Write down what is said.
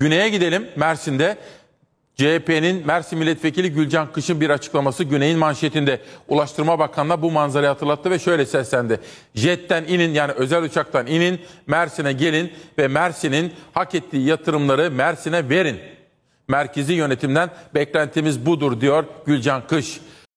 Güney'e gidelim Mersin'de. CHP'nin Mersin Milletvekili Gülcan Kış'ın bir açıklaması Güney'in manşetinde. Ulaştırma Bakanı'na bu manzarayı hatırlattı ve şöyle seslendi. Jetten inin yani özel uçaktan inin Mersin'e gelin ve Mersin'in hak ettiği yatırımları Mersin'e verin. Merkezi yönetimden beklentimiz budur diyor Gülcan Kış.